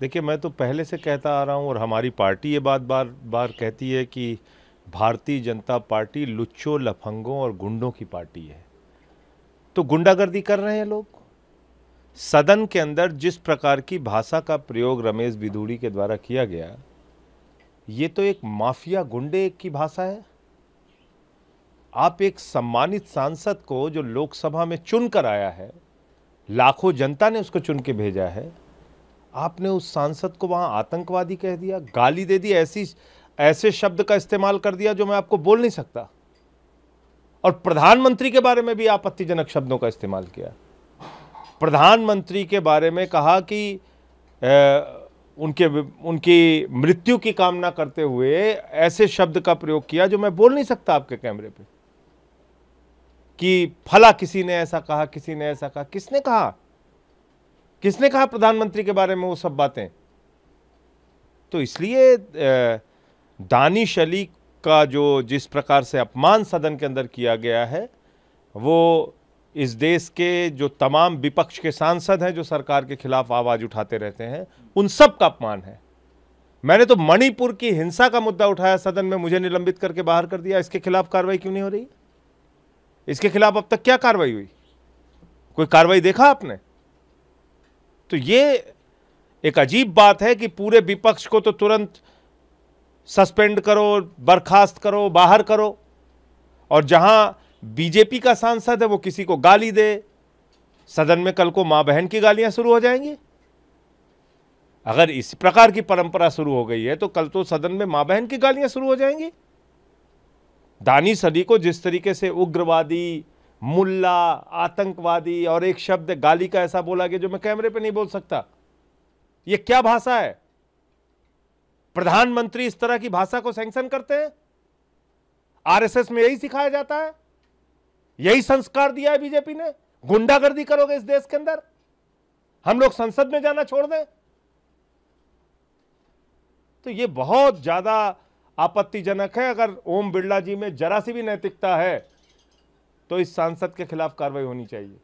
देखिए मैं तो पहले से कहता आ रहा हूँ और हमारी पार्टी ये बात बार बार कहती है कि भारतीय जनता पार्टी लुच्चों लफंगों और गुंडों की पार्टी है तो गुंडागर्दी कर रहे हैं लोग सदन के अंदर जिस प्रकार की भाषा का प्रयोग रमेश बिधूड़ी के द्वारा किया गया ये तो एक माफिया गुंडे की भाषा है आप एक सम्मानित सांसद को जो लोकसभा में चुन कर आया है लाखों जनता ने उसको चुन के भेजा है आपने उस सांसद को वहाँ आतंकवादी कह दिया गाली दे दी ऐसी ऐसे शब्द का इस्तेमाल कर दिया जो मैं आपको बोल नहीं सकता और प्रधानमंत्री के बारे में भी आपत्तिजनक शब्दों का इस्तेमाल किया प्रधानमंत्री के बारे में कहा कि ए, उनके उनकी मृत्यु की कामना करते हुए ऐसे शब्द का प्रयोग किया जो मैं बोल नहीं सकता आपके कैमरे पे कि फला किसी ने ऐसा कहा किसी ने ऐसा कहा किसने कहा किसने कहा प्रधानमंत्री के बारे में वो सब बातें तो इसलिए दानिश अली का जो जिस प्रकार से अपमान सदन के अंदर किया गया है वो इस देश के जो तमाम विपक्ष के सांसद हैं जो सरकार के खिलाफ आवाज़ उठाते रहते हैं उन सब का अपमान है मैंने तो मणिपुर की हिंसा का मुद्दा उठाया सदन में मुझे निलंबित करके बाहर कर दिया इसके खिलाफ कार्रवाई क्यों नहीं हो रही इसके खिलाफ अब तक क्या कार्रवाई हुई कोई कार्रवाई देखा आपने तो ये एक अजीब बात है कि पूरे विपक्ष को तो तुरंत सस्पेंड करो बर्खास्त करो बाहर करो और जहां बीजेपी का सांसद है वो किसी को गाली दे सदन में कल को मां बहन की गालियां शुरू हो जाएंगी अगर इस प्रकार की परंपरा शुरू हो गई है तो कल तो सदन में मां बहन की गालियां शुरू हो जाएंगी दानी सदी को जिस तरीके से उग्रवादी मुल्ला आतंकवादी और एक शब्द गाली का ऐसा बोला गया जो मैं कैमरे पे नहीं बोल सकता ये क्या भाषा है प्रधानमंत्री इस तरह की भाषा को सैंक्शन करते हैं आरएसएस में यही सिखाया जाता है यही संस्कार दिया है बीजेपी ने गुंडागर्दी करोगे इस देश के अंदर हम लोग संसद में जाना छोड़ दें तो ये बहुत ज्यादा आपत्तिजनक है अगर ओम बिरला जी में जरा सी भी नैतिकता है तो इस सांसद के खिलाफ कार्रवाई होनी चाहिए